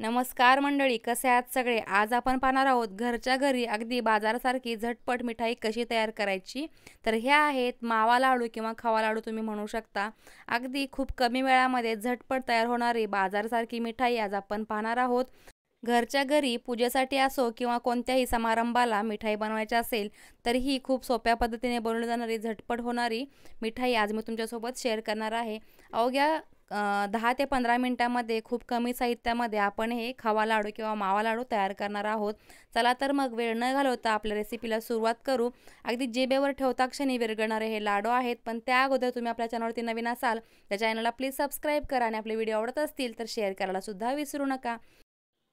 नमस्कार मंडळी कसे आहात सगळे आज आपण पाहणार आहोत घरच्या घरी अगदी बाजारासारखी झटपट मिठाई कशी तयार करायची तर ह्या आहेत मावा लाडू किंवा खवा लाडू तुम्ही म्हणू शकता अगदी खूप कमी वेळामध्ये झटपट तयार होणारी बाजारासारखी मिठाई आज आपण पाहणार आहोत घरच्या घरी पूजेसाठी असो किंवा कोणत्याही समारंभाला मिठाई बनवायची असेल तर ही खूप सोप्या पद्धतीने बनवली जाणारी झटपट होणारी मिठाई आज मी तुमच्यासोबत शेअर करणार आहे अवघ्या दहा ते पंधरा मिनटामध्ये खूप कमी साहित्यामध्ये आपण हे खवा लाडू किंवा मावा लाडू तयार करणार आहोत चला तर मग वेळ न घालवता आपल्या रेसिपीला सुरुवात करू अगदी जेबेवर ठेवता क्षणी विरगणारे हे लाडू आहेत पण त्या अगोदर तुम्ही आपल्या चॅनलवरती नवीन असाल त्या चॅनलला प्लीज सबस्क्राईब करा आणि आपले व्हिडिओ आवडत असतील तर शेअर करायला सुद्धा विसरू नका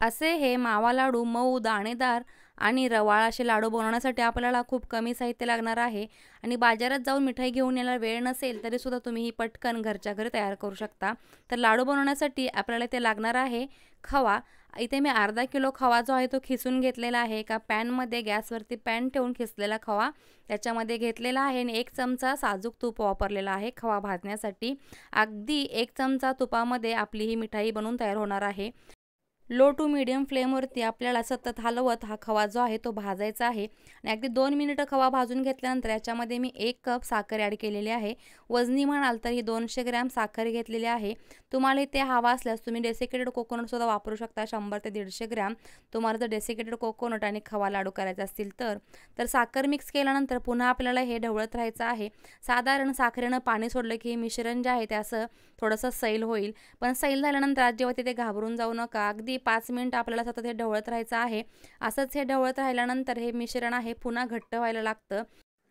असे हे मावा लाडू मऊ दाणेदार आणि रवाळ असे लाडू बनवण्यासाठी आपल्याला खूप कमी साहित्य लागणार आहे आणि बाजारात जाऊन मिठाई घेऊन यायला वेळ नसेल तरीसुद्धा तुम्ही ही पटकन घरच्या घरी तयार करू शकता तर लाडू बनवण्यासाठी आपल्याला ते लागणार आहे खवा इथे मी अर्धा किलो खवा जो आहे तो खिसून घेतलेला आहे एका पॅनमध्ये गॅसवरती पॅन ठेवून खिसलेला खवा त्याच्यामध्ये घेतलेला आहे आणि एक चमचा साजूक तूप वापरलेला आहे खवा भाजण्यासाठी अगदी एक चमचा तुपामध्ये आपली ही मिठाई बनवून तयार होणार आहे लो टू मिडियम फ्लेमवरती आपल्याला सतत हलवत हा खवा जो आहे तो भाजायचा आहे आणि अगदी दोन मिनिटं खवा भाजून घेतल्यानंतर याच्यामध्ये मी एक कप साखर ॲड केलेली आहे वजनी म्हणाल तर ही दोनशे ग्रॅम साखर घेतलेली आहे तुम्हाला इथे हवा असल्यास तुम्ही डेसिकेटेड कोकोनटसुद्धा वापरू शकता शंभर ते दीडशे ग्रॅम तुम्हाला जर डेसिकेटेड कोकोनट आणि खवा लाडू करायचा असतील तर तर साखर मिक्स केल्यानंतर पुन्हा आपल्याला हे ढवळत राहायचं आहे साधारण साखरेनं पाणी सोडलं की मिश्रण जे आहे ते असं थोडंसं सैल होईल पण सैल झाल्यानंतर आज जेव्हा तिथे घाबरून जाऊ नका अगदी की पाच मिनिट आपल्याला सतत हे ढवळत राहायचं आहे असंच हे ढवळत राहिल्यानंतर हे मिश्रण आहे पुन्हा घट्ट व्हायला लागतं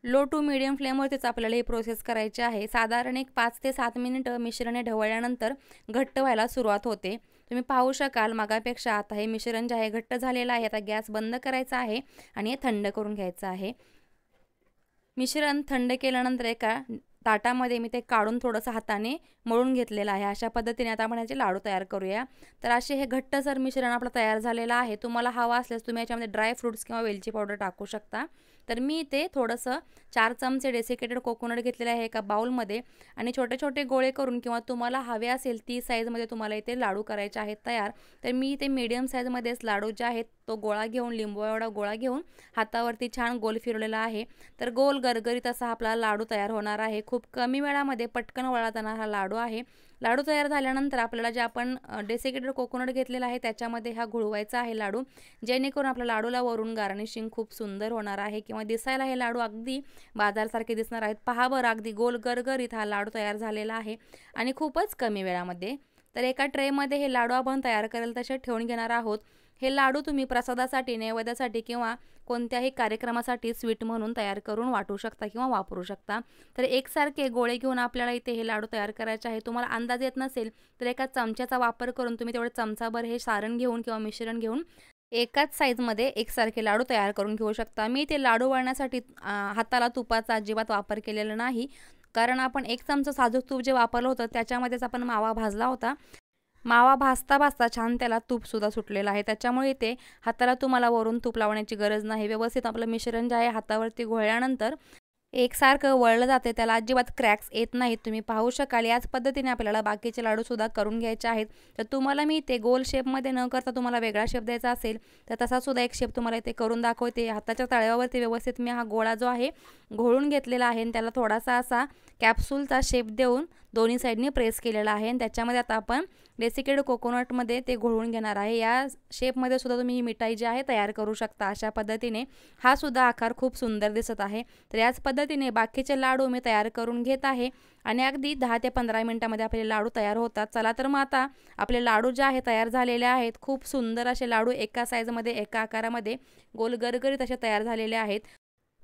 लो टू मिडियम फ्लेमवरतीच आपल्याला हे प्रोसेस करायची आहे साधारण एक पाच ते सात मिनिट मिश्रण हे ढवळल्यानंतर घट्ट व्हायला सुरुवात होते तुम्ही पाहू शकाल मागापेक्षा आता हे मिश्रण जे आहे घट्ट झालेलं आहे आता गॅस बंद करायचा आहे आणि हे थंड करून घ्यायचं आहे मिश्रण थंड केल्यानंतर एका ताटामध्ये मी ते काढून थोडंसं हाताने मळून घेतलेलं आहे अशा पद्धतीने आता आपण याचे लाडू तयार करूया तर असे हे घट्टसर मिश्रण आपलं तयार झालेलं आहे तुम्हाला हवा असल्यास तुम्ही याच्यामध्ये ड्राय किंवा वेलची पावडर टाकू शकता तर मी इथे थोडंसं चार चमचे डेसिकेटेड कोकोनट घेतलेले आहे एका बाउलमध्ये आणि छोटे छोटे गोळे करून किंवा तुम्हाला हवे असेल ती साईजमध्ये तुम्हाला इथे लाडू करायचे आहेत तयार तर मी इथे मीडियम साईजमध्येच लाडू जे आहेत तो गोळा घेऊन लिंबू एवढा गोळा घेऊन हातावरती छान गोल फिरवलेला आहे तर गोल गरगरीत असा आपला लाडू तयार होणार आहे खूप कमी वेळामध्ये पटकन वळाताना हा लाडू आहे लाडू तयार झाल्यानंतर आपल्याला जे आपण डेसिकेटेड कोकोनट घेतलेला आहे त्याच्यामध्ये हा घुळवायचा आहे लाडू जेणेकरून आपल्या लाडूला वरून गार्निशिंग खूप सुंदर होणार आहे किंवा दिसायला हे लाडू अगदी बाजारसारखे दिसणार आहेत पहा बरं अगदी गोल गरगरीत हा लाडू तयार झालेला आहे आणि खूपच कमी वेळामध्ये तर एका ट्रेमध्ये हे लाडू आपण तयार करेल तसे ठेवून घेणार आहोत हे लाडू तुम्ही प्रसादासाठी नैवेद्यासाठी किंवा कोणत्याही कार्यक्रमासाठी स्वीट म्हणून तयार करून वाटू शकता किंवा वापरू शकता तर एकसारखे गोळे घेऊन आपल्याला इथे हे लाडू तयार करायचे आहे तुम्हाला अंदाज येत नसेल तर एका चमच्याचा वापर करून तुम्ही तेवढे चमचाभर हे सारण घेऊन किंवा मिश्रण घेऊन एकाच साईजमध्ये एकसारखे लाडू तयार करून घेऊ शकता मी ते लाडू वळण्यासाठी हाताला तुपाचा अजिबात वापर केलेला नाही कारण आपण एक चमचा साजूक तूप जे वापरलं होतं त्याच्यामध्येच आपण मावा भाजला होता मावा भाजता भाजता छान त्याला तूपसुद्धा सुटलेला आहे त्याच्यामुळे इथे हाताला तुम्हाला वरून तूप लावण्याची गरज नाही व्यवस्थित आपलं मिश्रण जे आहे हातावरती घोळल्यानंतर एकसारखं वळलं जाते त्याला अजिबात क्रॅक्स येत नाहीत तुम्ही पाहू शकाल याच पद्धतीने आपल्याला बाकीचे लाडूसुद्धा करून घ्यायचे आहेत तर तुम्हाला मी इथे गोल शेपमध्ये न करता तुम्हाला वेगळा शेप द्यायचा असेल तर तसासुद्धा एक शेप तुम्हाला इथे करून दाखवते हाताच्या तळ्यावरती व्यवस्थित मी हा गोळा जो आहे घोळून घेतलेला आहे आणि त्याला थोडासा असा कॅप्सूलचा शेप देऊन दोन्ही साईडने प्रेस केलेला आहे आणि त्याच्यामध्ये आता आपण डेसिकेड कोकोनटमध्ये ते घोळून घेणार आहे या शेपमध्ये सुद्धा तुम्ही ही मिठाई जी आहे तयार करू शकता अशा पद्धतीने हा सुद्धा आकार खूप सुंदर दिसत आहे तर याच पद्धतीने बाकीचे लाडू मी तयार करून घेत आहे आणि अगदी दहा ते पंधरा मिनटामध्ये आपले लाडू तयार होतात चला तर मग आता आपले लाडू जे आहे तयार झालेले आहेत खूप सुंदर असे लाडू एका साईजमध्ये एका आकारामध्ये गोल गरगरीत असे तयार झालेले आहेत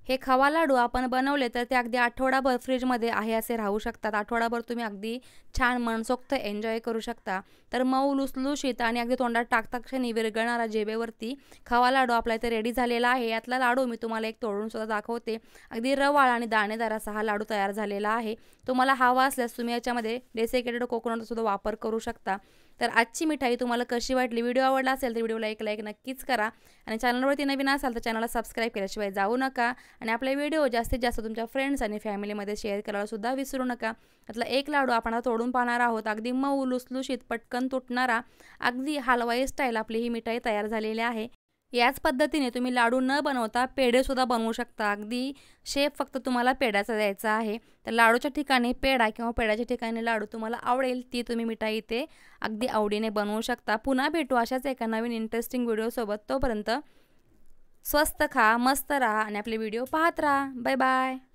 हे खवा लाडू आपण बनवले तर ते अगदी आठवडाभर फ्रीजमध्ये आहे असे राहू शकतात आठवडाभर तुम्ही अगदी छान मनसोक्त एन्जॉय करू शकता तर मऊ लुसलुशीत आणि अगदी तोंडात क्षणी विरगळणारा जेबेवरती खवा लाडू आपला इथे रेडी झालेला आहे यातला लाडू मी तुम्हाला एक तोडून सुद्धा दाखवते अगदी रवाळ आणि दाणेदार असा हा लाडू तयार झालेला आहे तुम्हाला हवा असल्यास तुम्ही याच्यामध्ये डेसिकेटेड कोकोनटसुद्धा सुद्धा वापर करू शकता तर आजची मिठाई तुम्हाला कशी वाटली व्हिडिओ आवडला असेल तर व्हिडिओला एक लाईक नक्कीच करा आणि चॅनलवरती नवीन असाल तर चॅनलला सबस्क्राईब केल्याशिवाय जाऊ नका आणि आपले व्हिडिओ जास्तीत जास्त तुमच्या फ्रेंड्स आणि फॅमिलीमध्ये शेअर करायलासुद्धा विसरू नका त्यातला एक लाडू आपण तोडून पाहणार आहोत अगदी मऊ लुसलुशीत पटकन तुटणारा अगदी हलवाई स्टाईल आपली ही मिठाई तयार झालेली आहे याच पद्धतीने तुम्ही लाडू न बनवता पेढेसुद्धा बनवू शकता अगदी शेप फक्त तुम्हाला पेढ्याचा द्यायचा आहे तर लाडूच्या ठिकाणी पेढा किंवा पेढ्याच्या ठिकाणी लाडू तुम्हाला आवडेल ती तुम्ही मिठाई इथे अगदी आवडीने बनवू शकता पुन्हा भेटू अशाच एका नवीन इंटरेस्टिंग व्हिडिओसोबत तोपर्यंत स्वस्त खा मस्त राहा आणि आपले व्हिडिओ पाहत राहा बाय बाय